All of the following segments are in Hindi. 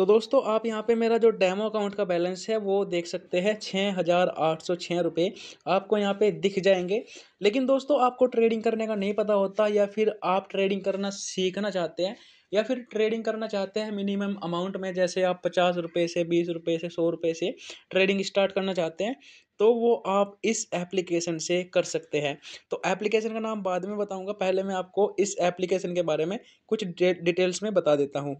तो दोस्तों आप यहाँ पे मेरा जो डेमो अकाउंट का बैलेंस है वो देख सकते हैं छः हज़ार आठ सौ छः रुपये आपको यहाँ पे दिख जाएंगे लेकिन दोस्तों आपको ट्रेडिंग करने का नहीं पता होता या फिर आप ट्रेडिंग करना सीखना चाहते हैं या फिर ट्रेडिंग करना चाहते हैं मिनिमम अमाउंट में जैसे आप पचास रुपये से बीस रुपये से सौ रुपये से ट्रेडिंग स्टार्ट करना चाहते हैं तो वो आप इस एप्लीकेशन से कर सकते हैं तो एप्लीकेशन का नाम बाद में बताऊंगा पहले मैं आपको इस एप्लीकेशन के बारे में कुछ डिटेल्स में बता देता हूँ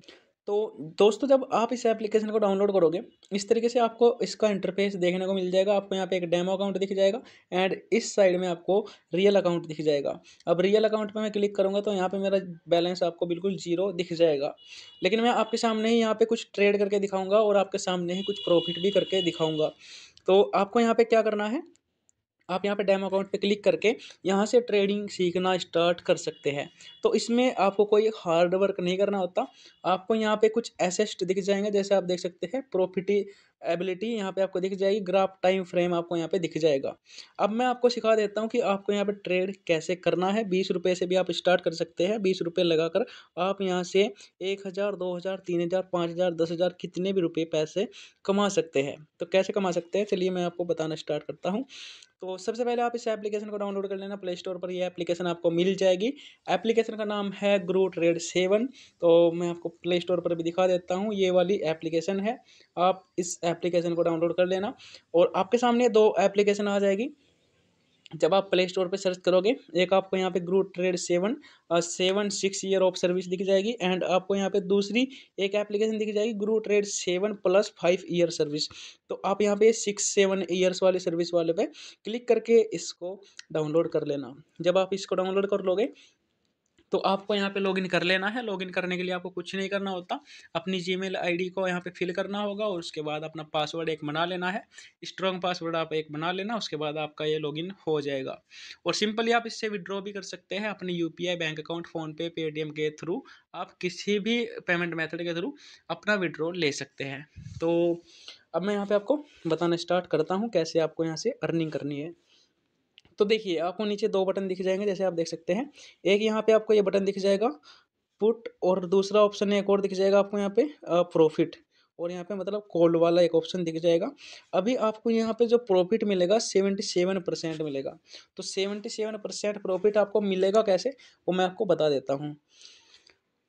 तो दोस्तों जब आप इस एप्लीकेशन को डाउनलोड करोगे इस तरीके से आपको इसका इंटरफेस देखने को मिल जाएगा आपको यहाँ पे एक डेमो अकाउंट दिख जाएगा एंड इस साइड में आपको रियल अकाउंट दिख जाएगा अब रियल अकाउंट पे मैं क्लिक करूँगा तो यहाँ पे मेरा बैलेंस आपको बिल्कुल जीरो दिख जाएगा लेकिन मैं आपके सामने ही यहाँ पर कुछ ट्रेड करके दिखाऊँगा और आपके सामने ही कुछ प्रॉफिट भी करके दिखाऊँगा तो आपको यहाँ पर क्या करना है आप यहाँ पे डैम अकाउंट पे क्लिक करके यहाँ से ट्रेडिंग सीखना स्टार्ट कर सकते हैं तो इसमें आपको कोई हार्ड वर्क नहीं करना होता आपको यहाँ पे कुछ एसेस्ट दिख जाएंगे जैसे आप देख सकते हैं प्रॉफिट एबिलिटी यहाँ पे आपको दिख जाएगी ग्राफ टाइम फ्रेम आपको यहाँ पे दिख जाएगा अब मैं आपको सिखा देता हूँ कि आपको यहाँ पे ट्रेड कैसे करना है बीस रुपये से भी आप स्टार्ट कर सकते हैं बीस रुपये लगा कर आप यहाँ से एक हज़ार दो हज़ार तीन हज़ार पाँच हज़ार दस हज़ार कितने भी रुपये पैसे कमा सकते हैं तो कैसे कमा सकते हैं चलिए मैं आपको बताना स्टार्ट करता हूँ तो सबसे पहले आप इस एप्लीकेशन को डाउनलोड कर लेना प्ले स्टोर पर ये एप्लीकेशन आपको मिल जाएगी एप्लीकेशन का नाम है ग्रो ट्रेड सेवन तो मैं आपको प्ले स्टोर पर भी दिखा देता हूँ ये वाली एप्लीकेशन है आप इस एप्लीकेशन को डाउनलोड कर लेना और आपके सामने दो एप्लीकेशन आ जाएगी जब आप प्ले स्टोर पर सर्च करोगे एक आपको यहाँ पे ग्रू trade seven seven six year of service दिखी जाएगी एंड आपको यहाँ पे दूसरी एक एप्लीकेशन दिखी जाएगी ग्रू trade seven plus five year service तो आप यहाँ पे सिक्स सेवन ईयर्स वाले सर्विस वाले पे क्लिक करके इसको डाउनलोड कर लेना जब आप इसको डाउनलोड कर लोगे तो आपको यहाँ पे लॉगिन कर लेना है लॉगिन करने के लिए आपको कुछ नहीं करना होता अपनी जीमेल आईडी को यहाँ पे फिल करना होगा और उसके बाद अपना पासवर्ड एक बना लेना है स्ट्रॉन्ग पासवर्ड आप एक बना लेना उसके बाद आपका ये लॉगिन हो जाएगा और सिंपली आप इससे विड्रॉ भी कर सकते हैं अपने you bank account PhonePe Paytm के थ्रू आप किसी भी पेमेंट मैथड के थ्रू अपना विड्रॉ ले सकते हैं तो अब मैं यहाँ पर आपको बताना स्टार्ट करता हूँ कैसे आपको यहाँ से अर्निंग करनी है तो देखिए आपको नीचे दो बटन दिख जाएंगे जैसे आप देख सकते हैं एक यहाँ पे आपको ये बटन दिख जाएगा पुट और दूसरा ऑप्शन एक और दिख जाएगा आपको यहाँ पे प्रॉफिट और यहाँ पे मतलब कोल्ड वाला एक ऑप्शन दिख जाएगा अभी आपको यहाँ पे जो प्रॉफिट मिलेगा सेवेंटी सेवन परसेंट मिलेगा तो सेवेंटी सेवन परसेंट प्रॉफिट आपको मिलेगा कैसे वो मैं आपको बता देता हूँ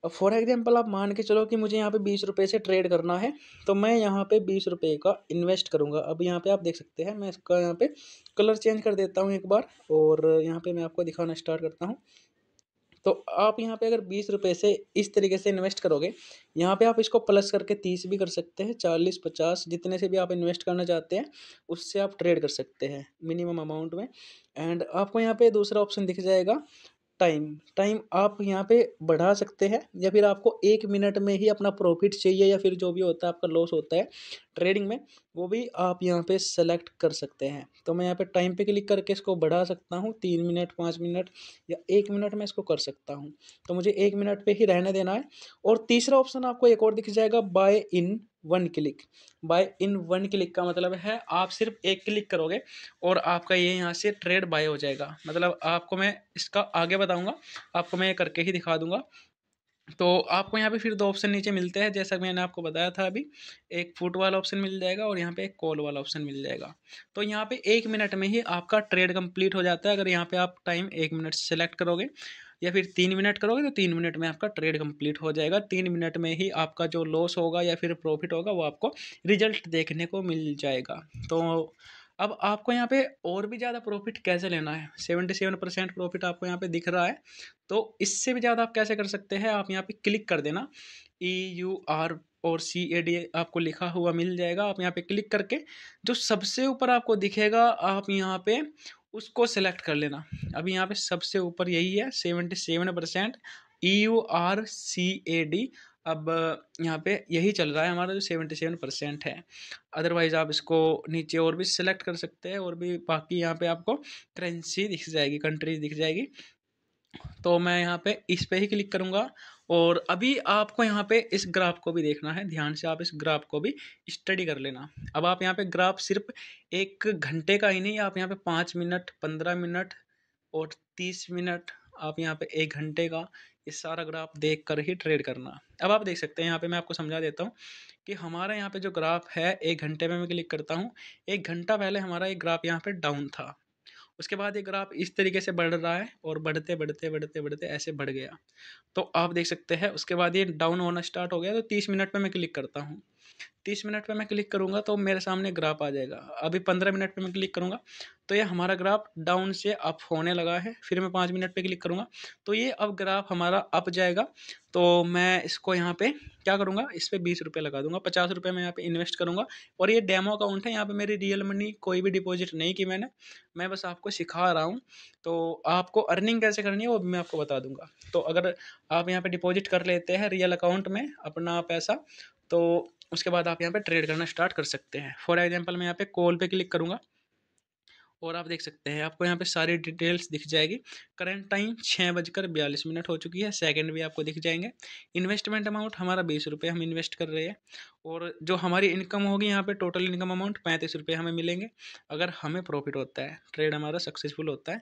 फॉर एग्जाम्पल आप मान के चलो कि मुझे यहाँ पे बीस रुपये से ट्रेड करना है तो मैं यहाँ पे बीस रुपये का इन्वेस्ट करूँगा अब यहाँ पे आप देख सकते हैं मैं इसका यहाँ पे कलर चेंज कर देता हूँ एक बार और यहाँ पे मैं आपको दिखाना स्टार्ट करता हूँ तो आप यहाँ पे अगर बीस रुपये से इस तरीके से इन्वेस्ट करोगे यहाँ पे आप इसको प्लस करके तीस भी कर सकते हैं चालीस पचास जितने से भी आप इन्वेस्ट करना चाहते हैं उससे आप ट्रेड कर सकते हैं मिनिमम अमाउंट में एंड आपको यहाँ पे दूसरा ऑप्शन दिख जाएगा टाइम टाइम आप यहाँ पे बढ़ा सकते हैं या फिर आपको एक मिनट में ही अपना प्रॉफिट चाहिए या फिर जो भी होता है आपका लॉस होता है ट्रेडिंग में वो भी आप यहाँ पे सेलेक्ट कर सकते हैं तो मैं यहाँ पे टाइम पे क्लिक करके इसको बढ़ा सकता हूँ तीन मिनट पाँच मिनट या एक मिनट में इसको कर सकता हूँ तो मुझे एक मिनट पर ही रहने देना है और तीसरा ऑप्शन आपको एक और दिख जाएगा buy in one click buy in one click का मतलब है आप सिर्फ एक क्लिक करोगे और आपका ये यहाँ से ट्रेड बाय हो जाएगा मतलब आपको मैं इसका आगे बताऊँगा आपको मैं ये करके ही दिखा दूँगा तो आपको यहाँ पे फिर दो ऑप्शन नीचे मिलते हैं जैसा कि मैंने आपको बताया था अभी एक फुट वाला ऑप्शन मिल जाएगा और यहाँ पे एक कॉल वाला ऑप्शन मिल जाएगा तो यहाँ पे एक मिनट में ही आपका ट्रेड कंप्लीट हो जाता है अगर यहाँ पे आप टाइम एक मिनट सेलेक्ट करोगे या फिर तीन मिनट करोगे तो तीन मिनट में आपका ट्रेड कंप्लीट हो जाएगा तीन मिनट में ही आपका जो लॉस होगा या फिर प्रॉफिट होगा वो आपको रिजल्ट देखने को मिल जाएगा तो अब आपको यहाँ पे और भी ज़्यादा प्रॉफिट कैसे लेना है सेवेंटी सेवन परसेंट प्रॉफिट आपको यहाँ पे दिख रहा है तो इससे भी ज़्यादा आप कैसे कर सकते हैं आप यहाँ पे क्लिक कर देना ई यू आर और सी ए डी आपको लिखा हुआ मिल जाएगा आप यहाँ पे क्लिक करके जो सबसे ऊपर आपको दिखेगा आप यहाँ पे उसको सिलेक्ट कर लेना अभी यहाँ पे सबसे ऊपर यही है seventy seven percent E U R C A D अब यहाँ पे यही चल रहा है हमारा जो सेवेंटी सेवन परसेंट है अदरवाइज़ आप इसको नीचे और भी सिलेक्ट कर सकते हैं और भी बाकी यहाँ पे आपको करेंसी दिख जाएगी कंट्रीज दिख जाएगी तो मैं यहाँ पे इस पे ही क्लिक करूँगा और अभी आपको यहाँ पे इस ग्राफ को भी देखना है ध्यान से आप इस ग्राफ को भी स्टडी कर लेना अब आप यहाँ पे ग्राफ सिर्फ एक घंटे का ही नहीं आप यहाँ पे पाँच मिनट पंद्रह मिनट और तीस मिनट आप यहाँ पे एक घंटे का ये सारा ग्राफ देख कर ही ट्रेड करना अब आप देख सकते हैं यहाँ पे मैं आपको समझा देता हूँ कि हमारा यहाँ पे जो ग्राफ है एक घंटे में मैं क्लिक करता हूँ एक घंटा पहले हमारा ये ग्राफ यहाँ पे डाउन था उसके बाद एक ग्राफ इस तरीके से बढ़ रहा है और बढ़ते बढ़ते बढ़ते बढ़ते ऐसे बढ़ गया तो आप देख सकते हैं उसके बाद ये डाउन होना स्टार्ट हो गया तो तीस मिनट पर मैं क्लिक करता हूँ तीस मिनट पे मैं क्लिक करूँगा तो मेरे सामने ग्राफ आ जाएगा अभी पंद्रह मिनट पे मैं क्लिक करूँगा तो ये हमारा ग्राफ डाउन से अप होने लगा है फिर मैं पाँच मिनट पे क्लिक करूँगा तो ये अब ग्राफ हमारा अप जाएगा तो मैं इसको यहाँ पे क्या करूँगा इस पर बीस रुपये लगा दूँगा पचास रुपये मैं यहाँ पे इन्वेस्ट करूँगा और ये डेमो अकाउंट है यहाँ पे मेरी रियल मनी कोई भी डिपॉजिट नहीं की मैंने मैं बस आपको सिखा रहा हूँ तो आपको अर्निंग कैसे करनी है वो मैं आपको बता दूँगा तो अगर आप यहाँ पर डिपॉजिट कर लेते हैं रियल अकाउंट में अपना पैसा तो उसके बाद आप यहाँ पे ट्रेड करना स्टार्ट कर सकते हैं फॉर एग्जांपल मैं यहाँ पे कॉल पे क्लिक करूँगा और आप देख सकते हैं आपको यहाँ पे सारी डिटेल्स दिख जाएगी करंट टाइम छः बजकर बयालीस मिनट हो चुकी है सेकंड भी आपको दिख जाएंगे इन्वेस्टमेंट अमाउंट हमारा बीस रुपये हम इन्वेस्ट कर रहे हैं और जो हमारी इनकम होगी यहाँ पे टोटल इनकम अमाउंट पैंतीस रुपये हमें मिलेंगे अगर हमें प्रॉफिट होता है ट्रेड हमारा सक्सेसफुल होता है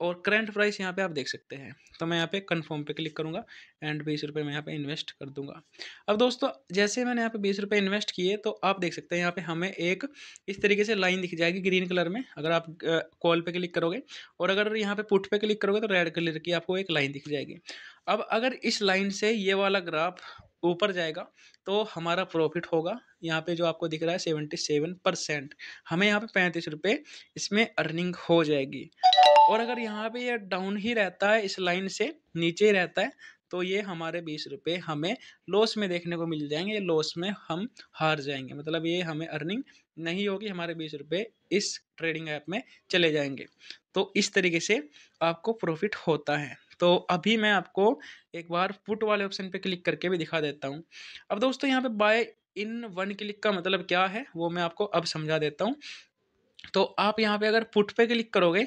और करंट प्राइस यहाँ पे आप देख सकते हैं तो मैं यहाँ पे कंफर्म पे क्लिक करूँगा एंड बीस रुपये मैं यहाँ पे इन्वेस्ट कर दूँगा अब दोस्तों जैसे मैंने यहाँ पे बीस रुपये इन्वेस्ट किए तो आप देख सकते हैं यहाँ पे हमें एक इस तरीके से लाइन दिख जाएगी ग्रीन कलर में अगर आप कॉल पे क्लिक करोगे और अगर यहाँ पे पुट पे क्लिक करोगे तो रेड कलर की आपको एक लाइन दिख जाएगी अब अगर इस लाइन से ये वाला ग्राफ ऊपर जाएगा तो हमारा प्रॉफिट होगा यहाँ पे जो आपको दिख रहा है सेवेंटी सेवन परसेंट हमें यहाँ पे पैंतीस रुपये इसमें अर्निंग हो जाएगी और अगर यहाँ पे ये डाउन ही रहता है इस लाइन से नीचे ही रहता है तो ये हमारे बीस रुपये हमें लॉस में देखने को मिल जाएंगे लॉस में हम हार जाएंगे मतलब ये हमें अर्निंग नहीं होगी हमारे बीस रुपये इस ट्रेडिंग ऐप में चले जाएंगे तो इस तरीके से आपको प्रॉफिट होता है तो अभी मैं आपको एक बार पुट वाले ऑप्शन पे क्लिक करके भी दिखा देता हूँ अब दोस्तों यहाँ पे बाय इन वन क्लिक का मतलब क्या है वो मैं आपको अब समझा देता हूँ तो आप यहाँ पर अगर पुट पे क्लिक करोगे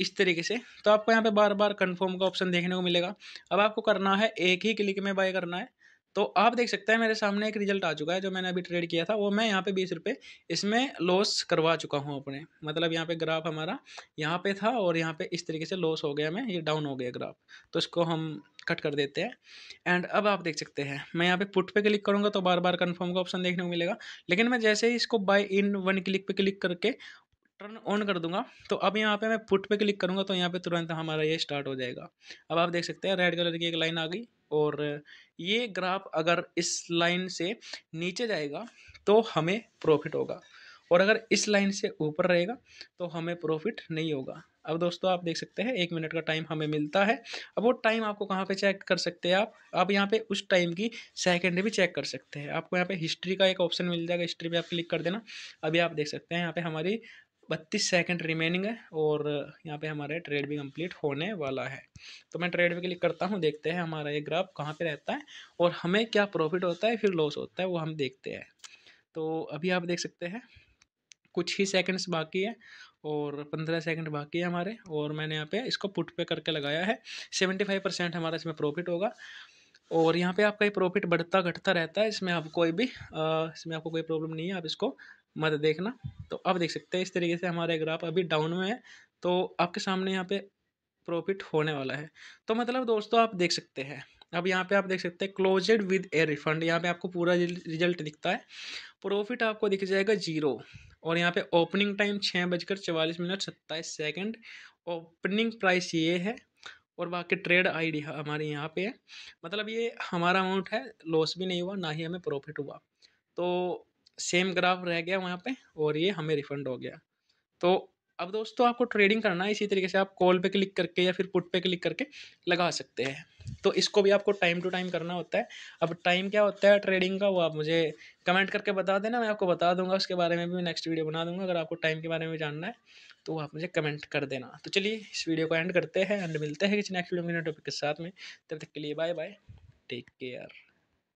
इस तरीके से तो आपको यहाँ पे बार बार कंफर्म का ऑप्शन देखने को मिलेगा अब आपको करना है एक ही क्लिक में बाय करना है तो आप देख सकते हैं मेरे सामने एक रिजल्ट आ चुका है जो मैंने अभी ट्रेड किया था वो मैं यहाँ पे बीस रुपये इसमें लॉस करवा चुका हूँ अपने मतलब यहाँ पे ग्राफ हमारा यहाँ पे था और यहाँ पे इस तरीके से लॉस हो गया मैं ये डाउन हो गया ग्राफ तो इसको हम कट कर देते हैं एंड अब आप देख सकते हैं मैं यहाँ पे पुट पे क्लिक करूँगा तो बार बार कन्फर्म का ऑप्शन देखने को मिलेगा लेकिन मैं जैसे ही इसको बाई इन वन क्लिक पर क्लिक करके टर्न ऑन कर दूंगा तो अब यहाँ पे मैं पुट पे क्लिक करूँगा तो यहाँ पे तुरंत हमारा ये स्टार्ट हो जाएगा अब आप देख सकते हैं रेड कलर की एक लाइन आ गई और ये ग्राफ अगर इस लाइन से नीचे जाएगा तो हमें प्रॉफिट होगा और अगर इस लाइन से ऊपर रहेगा तो हमें प्रॉफिट नहीं होगा अब दोस्तों आप देख सकते हैं एक मिनट का टाइम हमें मिलता है अब वो टाइम आपको कहाँ पे चेक कर सकते हैं आप आप यहाँ पे उस टाइम की सेकंड भी चेक कर सकते हैं आपको यहाँ पे हिस्ट्री का एक ऑप्शन मिल जाएगा हिस्ट्री पे आप क्लिक कर देना अभी आप देख सकते हैं यहाँ पे हमारी बत्तीस सेकंड रिमेनिंग है और यहाँ पे हमारा ट्रेड भी कंप्लीट होने वाला है तो मैं ट्रेड पे क्लिक करता हूँ देखते हैं हमारा ये ग्राफ कहाँ पे रहता है और हमें क्या प्रॉफिट होता है फिर लॉस होता है वो हम देखते हैं तो अभी आप देख सकते हैं कुछ ही सेकंड्स बाकी है और पंद्रह सेकंड बाकी है हमारे और मैंने यहाँ पे इसको पुट पे करके लगाया है सेवेंटी फाइव परसेंट हमारा इसमें प्रॉफिट होगा और यहाँ पे आपका ये प्रॉफिट बढ़ता घटता रहता है इसमें आप कोई भी आ, इसमें आपको कोई प्रॉब्लम नहीं है आप इसको मत देखना तो अब देख सकते हैं इस तरीके से हमारा ग्राफ अभी डाउन में है तो आपके सामने यहाँ पे प्रॉफिट होने वाला है तो मतलब दोस्तों आप देख सकते हैं अब यहाँ पे आप देख सकते हैं क्लोजेड विद ए रिफंड यहाँ पे आपको पूरा रिजल्ट दिखता है प्रॉफिट आपको दिख जाएगा जीरो और यहाँ पे ओपनिंग टाइम छः बजकर चवालीस मिनट सत्ताईस सेकेंड ओपनिंग प्राइस ये है और बाकी ट्रेड डी हमारे यहाँ पे है मतलब ये हमारा अमाउंट है लॉस भी नहीं हुआ ना ही हमें प्रॉफिट हुआ तो सेम ग्राफ रह गया वहाँ पे और ये हमें रिफंड हो गया तो अब दोस्तों आपको ट्रेडिंग करना है इसी तरीके से आप कॉल पे क्लिक करके या फिर पुट पे क्लिक करके लगा सकते हैं तो इसको भी आपको टाइम टू टाइम करना होता है अब टाइम क्या होता है ट्रेडिंग का वो आप मुझे कमेंट करके बता देना मैं आपको बता दूंगा उसके बारे में भी नेक्स्ट वीडियो बना दूंगा अगर आपको टाइम के बारे में जानना है तो आप मुझे कमेंट कर देना तो चलिए इस वीडियो को एंड करते हैं एंड मिलते हैं किसी नेक्स्ट वीडियो में टॉपिक के साथ में तब तक के लिए बाय बाय टेक केयर